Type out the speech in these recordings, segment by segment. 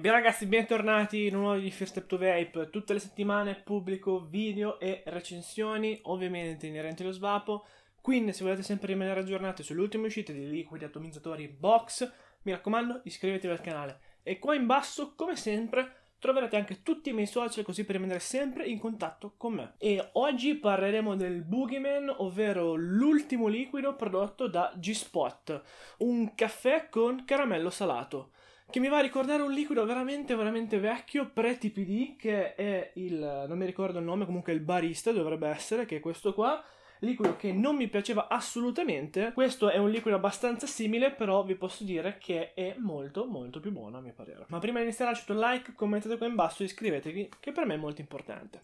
E bene ragazzi, bentornati in un nuovo di First Step to Vape. Tutte le settimane pubblico video e recensioni, ovviamente inerenti allo svapo. Quindi se volete sempre rimanere aggiornati sulle ultime uscite di liquidi atomizzatori box, mi raccomando iscrivetevi al canale. E qua in basso, come sempre, Troverete anche tutti i miei social così per rimanere sempre in contatto con me. E oggi parleremo del Boogeyman, ovvero l'ultimo liquido prodotto da G-Spot, un caffè con caramello salato che mi va a ricordare un liquido veramente veramente vecchio pre-TPD che è il non mi ricordo il nome comunque il barista dovrebbe essere che è questo qua liquido che non mi piaceva assolutamente. Questo è un liquido abbastanza simile, però vi posso dire che è molto molto più buono a mio parere. Ma prima di iniziare lasciate un like, commentate qua in basso e iscrivetevi, che per me è molto importante.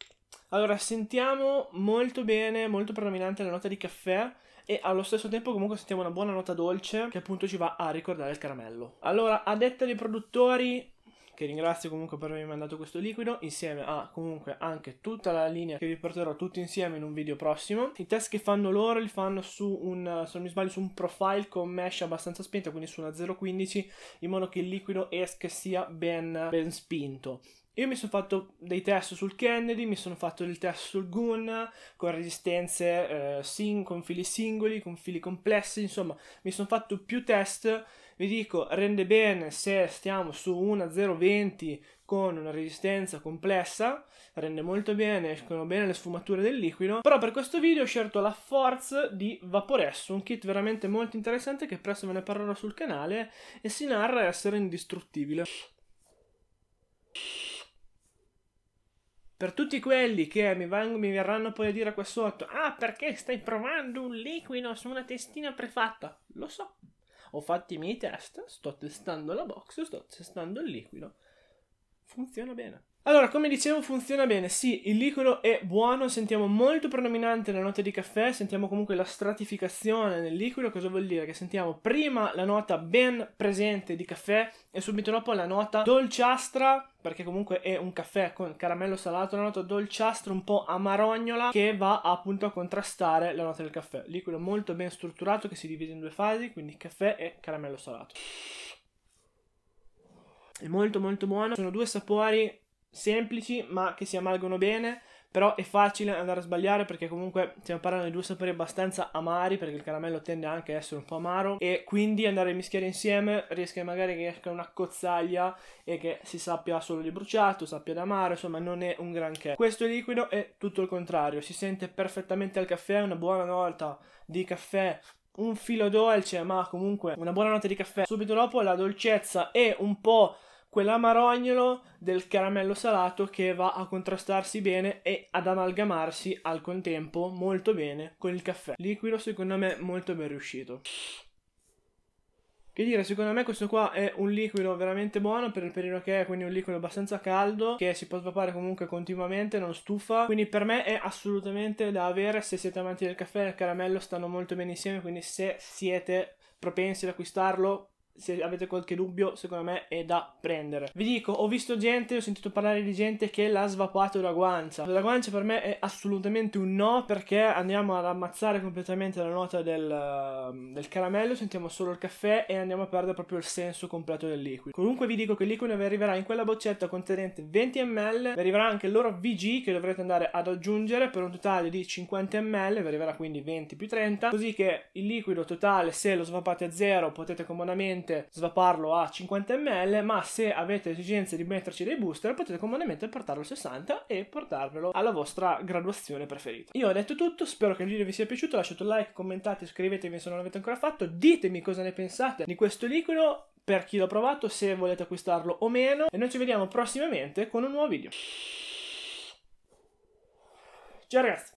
Allora, sentiamo molto bene, molto predominante la nota di caffè e allo stesso tempo comunque sentiamo una buona nota dolce che appunto ci va a ricordare il caramello. Allora, a detta dei produttori, che ringrazio comunque per avermi mandato questo liquido, insieme a comunque anche tutta la linea che vi porterò tutti insieme in un video prossimo. I test che fanno loro li fanno su un, se non mi sbaglio, su un profile con mesh abbastanza spinta quindi su una 0.15, in modo che il liquido esca e sia ben, ben spinto. Io mi sono fatto dei test sul Kennedy, mi sono fatto il test sul Gun, con resistenze eh, sing, con fili singoli, con fili complessi, insomma, mi sono fatto più test. Vi dico, rende bene se stiamo su una 0,20 con una resistenza complessa, rende molto bene, escono bene le sfumature del liquido, però per questo video ho scelto la Force di Vaporesso, un kit veramente molto interessante che presto ve ne parlerò sul canale, e si narra essere indistruttibile. Per tutti quelli che mi, vang- mi verranno poi a dire qua sotto, ah perché stai provando un liquido su una testina prefatta? Lo so, ho fatto i miei test, sto testando la box, sto testando il liquido funziona bene. Allora, come dicevo, funziona bene. Sì, il liquido è buono, sentiamo molto predominante la nota di caffè, sentiamo comunque la stratificazione nel liquido. Cosa vuol dire? Che sentiamo prima la nota ben presente di caffè e subito dopo la nota dolciastra, perché comunque è un caffè con caramello salato, la nota dolciastra un po' amarognola che va appunto a contrastare la nota del caffè. Liquido molto ben strutturato che si divide in due fasi, quindi caffè e caramello salato è molto molto buono. Sono due sapori semplici ma che si amalgano bene. Però è facile andare a sbagliare perché comunque stiamo parlando di due sapori abbastanza amari perché il caramello tende anche a essere un po' amaro e quindi andare a mischiare insieme rischia magari che esca una cozzaglia e che si sappia solo di bruciato, sappia d'amaro, insomma non è un granché. Questo liquido è tutto il contrario, si sente perfettamente al caffè, una buona volta di caffè un filo dolce, ma comunque una buona nota di caffè. Subito dopo la dolcezza e un po' quell'amarognolo del caramello salato che va a contrastarsi bene e ad amalgamarsi al contempo molto bene con il caffè. Liquido secondo me molto ben riuscito. Che dire, secondo me questo qua è un liquido veramente buono per il periodo che è, quindi un liquido abbastanza caldo, che si può svapare comunque continuamente, non stufa, quindi per me è assolutamente da avere se siete amanti del caffè e del caramello stanno molto bene insieme, quindi se siete propensi ad acquistarlo se avete qualche dubbio, secondo me è da prendere. Vi dico, ho visto gente, ho sentito parlare di gente che l'ha svapato la guancia. La guancia per me è assolutamente un no perché andiamo ad ammazzare completamente la nota del, ehm, del caramello, sentiamo solo il caffè e andiamo a perdere proprio il senso completo del liquido. Comunque vi dico che il liquido vi arriverà in quella boccetta contenente 20 ml, vi arriverà anche il loro VG che dovrete andare ad aggiungere per un totale di 50 ml, vi arriverà quindi 20 più 30, così che il liquido totale se lo svapate a zero potete comodamente comodamente svaparlo a 50 ml, ma se avete esigenze di metterci dei booster potete comodamente portarlo a 60 e portarvelo alla vostra graduazione preferita. Io ho detto tutto, spero che il video vi sia piaciuto, lasciate un like, commentate, iscrivetevi se non l'avete ancora fatto, ditemi cosa ne pensate di questo liquido, per chi l'ha provato, se volete acquistarlo o meno, e noi ci vediamo prossimamente con un nuovo video. Ciao ragazzi!